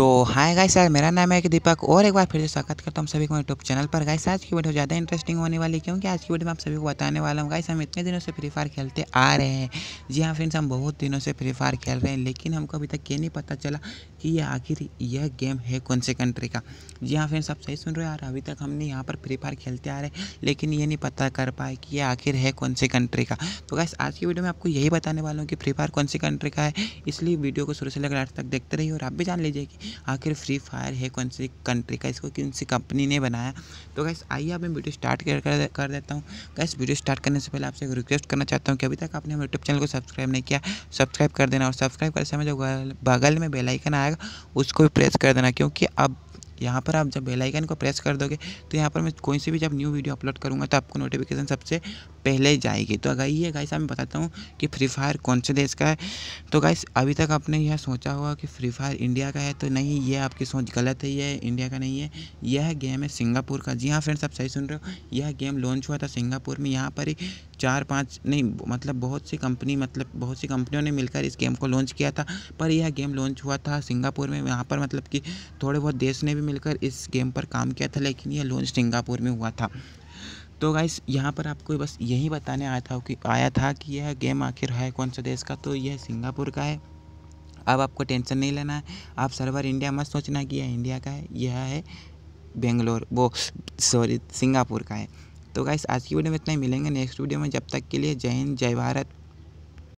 no hi guys sir मेरा नाम है कि दीपक और एक बार फिर से स्वागत करता हूँ सभी को यूट्यूब चैनल पर गाइस आज की वीडियो ज़्यादा इंटरेस्टिंग होने वाली क्योंकि आज की वीडियो में आप सभी को बताने वाला हूँ गाइस हम इतने दिनों से फ्री फायर खेलते आ रहे हैं जी हाँ फ्रेंड्स हम बहुत दिनों से फ्री फायर खेल रहे हैं लेकिन हमको अभी तक ये नहीं पता चला कि ये आखिर यह गेम है कौन से कंट्री का जी हाँ फ्रेंड्स आप सही सुन रहे हो यार अभी तक हमने यहाँ पर फ्री फायर खेलते आ रहे हैं लेकिन ये नहीं पता कर पाए कि ये आखिर है कौन से कंट्री का तो गाइस आज की वीडियो में आपको यही बताने वाला हूँ कि फ्री फायर कौन सी कंट्री का है इसलिए वीडियो को शुरू से लेकर आज तक देखते रहिए और आप भी जान लीजिए कि आखिर फ्री फायर है कौन सी कंट्री का इसको कौन सी कंपनी ने बनाया तो गैस आइए अब मैं वीडियो स्टार्ट कर कर, कर देता हूँ गैस वीडियो स्टार्ट करने से पहले आपसे एक रिक्वेस्ट करना चाहता हूँ कि अभी तक आपने हमारे यूट्यूब चैनल को सब्सक्राइब नहीं किया सब्सक्राइब कर देना और सब्सक्राइब करते समय जो बगल में बेलाइकन आएगा उसको भी प्रेस कर देना क्योंकि अब यहाँ पर आप जब बेल आइकन को प्रेस कर दोगे तो यहाँ पर मैं कोई से भी जब न्यू वीडियो अपलोड करूँगा तो आपको नोटिफिकेशन सबसे पहले जाएगी तो अगर ये गाइस मैं बताता हूँ कि फ्री फायर कौन से देश का है तो गाइस अभी तक आपने यह सोचा होगा कि फ्री फायर इंडिया का है तो नहीं ये आपकी सोच गलत है यह इंडिया का नहीं है यह गेम है सिंगापुर का जी हाँ फ्रेंड्स आप सही सुन रहे हो यह गेम लॉन्च हुआ था सिंगापुर में यहाँ पर ही चार पाँच नहीं मतलब बहुत सी कंपनी मतलब बहुत सी कंपनियों ने मिलकर इस गेम को लॉन्च किया था पर यह गेम लॉन्च हुआ था सिंगापुर में यहाँ पर मतलब कि थोड़े बहुत देश ने भी मिलकर इस गेम पर काम किया था लेकिन यह लॉन्च सिंगापुर में हुआ था तो गाइस यहाँ पर आपको बस यही बताने आया था कि आया था कि यह गेम आखिर है कौन सा देश का तो यह सिंगापुर का है अब आपको टेंशन नहीं लेना है आप सर्वर इंडिया मत सोचना कि यह इंडिया का है यह है बेंगलोर वो सॉरी सिंगापुर का है तो गाइस आज की वीडियो में इतना ही मिलेंगे नेक्स्ट वीडियो में जब तक के लिए जय हिंद जय भारत